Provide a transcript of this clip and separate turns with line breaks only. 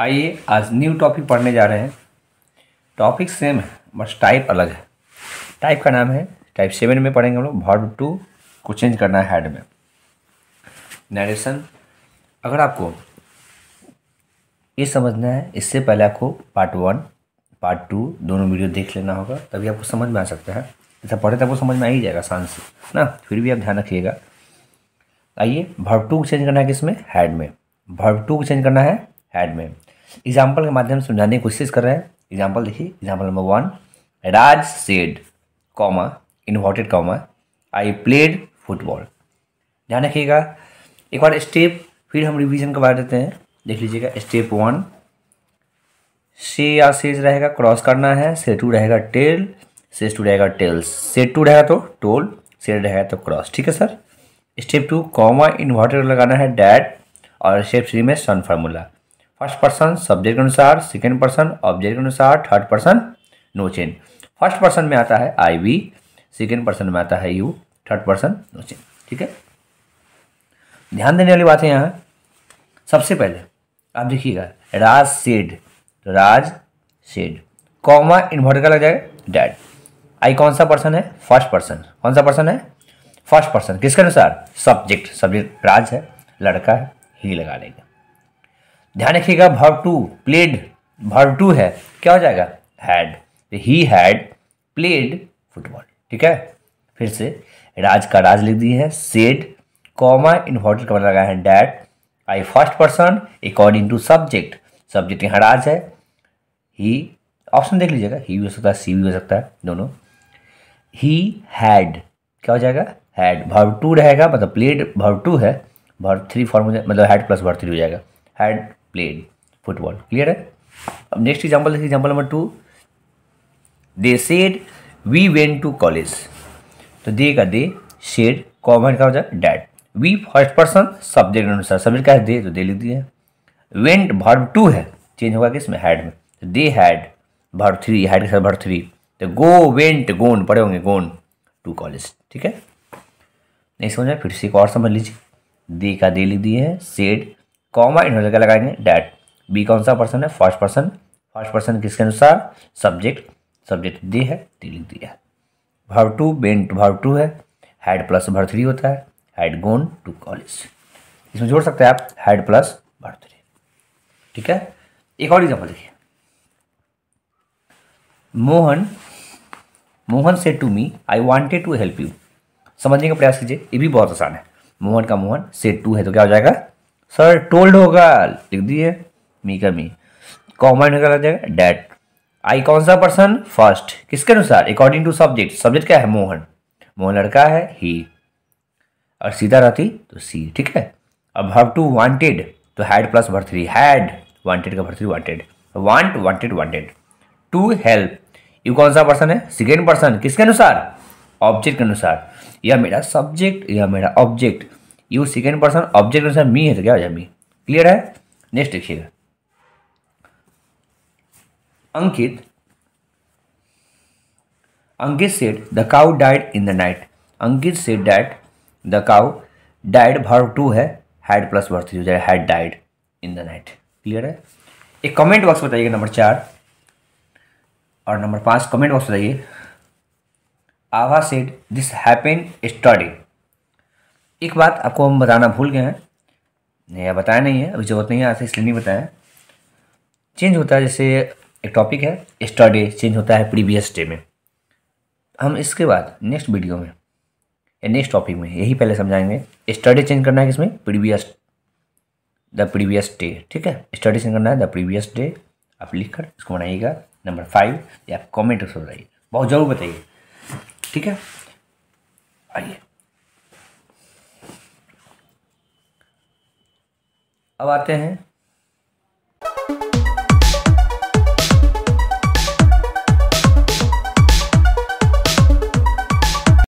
आइए आज new topic पढ़ने जा रहे हैं टॉपिक सेम है बस टाइप अलग है टाइप का नाम है टाइप सेवन में पढ़ेंगे हम लोग भर्ब टू को चेंज करना है हेड में नरेशन अगर आपको ये समझना है इससे पहले आपको पार्ट वन पार्ट टू दोनों वीडियो देख लेना होगा तभी आपको समझ में आ सकता है जैसा पढ़े तो आपको समझ में आ ही जाएगा आसान से ना फिर भी आप ध्यान रखिएगा आइए भर्ब टू को चेंज करना है किसमें हैड में भर्ब टू को चेंज करना है हेड में एग्जाम्पल के माध्यम से समझाने की कोशिश कर रहे हैं एग्जाम्पल देखिए example number one Raj said comma inverted comma I played football ध्यान रखिएगा एक बार स्टेप फिर हम रिवीजन करवा देते हैं देख लीजिएगा स्टेप वन से या सेज रहेगा क्रॉस करना है से टू रहेगा टेल से टू रहेगा टेल से टू रहेगा तो टोल से रहेगा तो क्रॉस ठीक है sir step two comma inverter लगाना है डैट और स्टेप थ्री में SON formula first person subject के अनुसार सेकेंड पर्सन ऑब्जेक्ट के अनुसार third person no change first person में आता है आई वी सेकेंड पर्सन में आता है you third person no change ठीक है ध्यान देने वाली बात है यहाँ सबसे पहले आप देखिएगा Raj said Raj said comma inverter का लग जाएगा डैड आई कौन सा पर्सन है फर्स्ट पर्सन कौन सा पर्सन है फर्स्ट पर्सन किसके अनुसार सब्जेक्ट सब्जेक्ट राज है लड़का है ही लगा लेंगे ध्यान रखिएगा verb two played verb two है क्या हो जाएगा हैड ही हैड प्लेड फुटबॉल ठीक है फिर से राज का राज लिख दिए है सेड कॉमा इन्वर्टेड कमा लगा है that I first person according to subject subject यहाँ राज है ही ऑप्शन देख लीजिएगा ही भी हो सकता है सी भी हो सकता है दोनों ही हैड क्या हो जाएगा हैड भर्व टू रहेगा मतलब प्लेड भर्व टू है भर्व थ्री फॉर्म हो मतलब हैड प्लस भर्व थ्री हो जाएगा हैड प्लेड फुटबॉल क्लियर है अब नेक्स्ट एग्जाम्पल देखिए example number two they said we went to college तो दे का दे शेड कॉमन का हो जाए that we first person subject अनुसार सब्जेक्ट का है दे तो दे लिख दिया वेंट भर्व टू है चेंज होगा किसमें हैड में तो they had verb three had के साथ भर्ब थ्री तो गो वेंट गोन पढ़े होंगे गोन टू कॉलेज ठीक है नहीं समझ में फिर से एक और समझ लीजिए दे का दे लिख दिए हैं सेड कॉम्बाइन हो जाएगा लगाएंगे डैट बी कौन सा पर्सन है फर्स्ट पर्सन फर्स्ट पर्सन किसके अनुसार सब्जेक्ट सब्जेक्ट दी है टी लिख दिया verb two went verb two है हेड प्लस भर थ्री होता है हेड गोन टू कॉलेज इसमें जोड़ सकते हैं आप हैड प्लस भर थ्री ठीक है एक और एग्जाम्पल देखिए मोहन मोहन से to me I wanted to help you समझने का प्रयास कीजिए ये भी बहुत आसान है मोहन का मोहन से टू है तो क्या हो जाएगा सर टोल्ड होगा लिख दिए मी का मी कॉमन निकाला जाएगा डैट आई कौन सा पर्सन फर्स्ट किसके अनुसार अकॉर्डिंग टू सब्जेक्ट सब्जेक्ट क्या है मोहन मोहन लड़का है ही और सीधा रहती तो सी ठीक है अब हव टू वांटेड तो had plus three had wanted का three wanted want wanted wanted to help you कौन सा पर्सन है सेकेंड पर्सन किसके अनुसार ऑब्जेक्ट के अनुसार यह मेरा सब्जेक्ट यह मेरा object you second person object में मी है तो क्या हो जाए मी क्लियर है नेक्स्ट देखिएगा Ankit Ankit said the cow died in the night Ankit said that the cow died verb two है हैड प्लस वर्ब थ्री हो जाए had died in the night clear है एक कमेंट बॉक्स बताइएगा नंबर चार और नंबर पाँच कमेंट बॉक्स बताइए Abha said this happen study एक बात आपको हम बताना भूल गए हैं या बताया नहीं है अभी जरूरत नहीं है आज इसलिए नहीं बताया चेंज होता है जैसे एक टॉपिक है स्टडे चेंज होता है प्रीवियस डे में हम इसके बाद नेक्स्ट वीडियो में या नेक्स्ट टॉपिक में यही पहले समझाएंगे स्टडे चेंज करना है किसमें प्रीवियस द प्रीवियस डे ठीक है स्टडी चेंज करना है द प्रीवियस डे आप लिख कर इसको बनाइएगा नंबर फाइव या आप कॉमेंट बताइए बहुत जरूर बताइए ठीक है आइए अब आते हैं